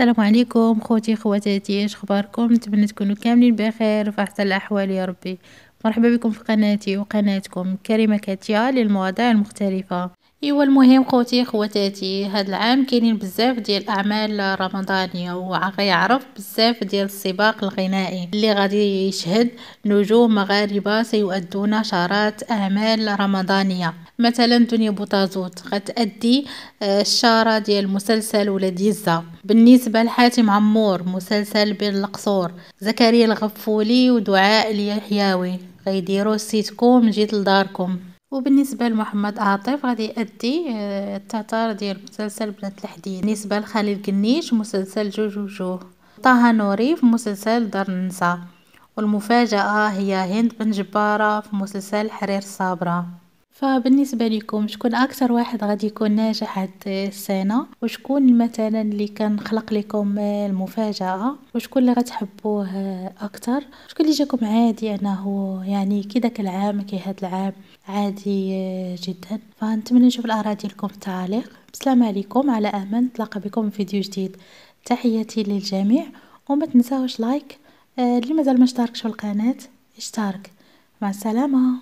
السلام عليكم خوتي خواتاتي اش اخباركم نتمنى تكونوا كاملين بخير وفي احسن الاحوال يا ربي مرحبا بكم في قناتي وقناتكم كريمه كاتيا للمواضيع المختلفه ايوا المهم خوتي خواتاتي هاد العام كاينين بزاف ديال الاعمال رمضانيه وغيعرف بزاف ديال السباق الغنائي اللي غادي يشهد نجوم مغاربه سيؤدون شارات اعمال رمضانيه مثلا دنيا بوطازوت غتأدي آه، الشاره ديال مسلسل ولاد يزا بالنسبة لحاتم عمور مسلسل بين القصور زكريا الغفولي ودعاء اليحياوي غيديروا السيتكوم جيت لداركم وبالنسبة لمحمد عاطف غادي يأدي آه، التتار ديال مسلسل بنات الحديد بالنسبة لخالد قنيش مسلسل جوج وجوه طه نوري في مسلسل دار النساء والمفاجأة هي هند بن جبارة في مسلسل حرير صابرة فبالنسبة لكم شكون أكثر واحد غادي يكون ناجح هاد السنة وشكون مثلا اللي كان خلق لكم المفاجأة وشكون اللي غتحبوه أكثر شكون اللي جاكم عادي أنه يعني كده كالعام العام كي هاد العام عادي جدا فنتمنى نشوف الآراء ديالكم في التعليق السلام عليكم على أمان نتلاقى بكم في فيديو جديد تحياتي للجميع وما تنساوش لايك اللي مازال ما اشتركش في القناة اشترك مع السلامة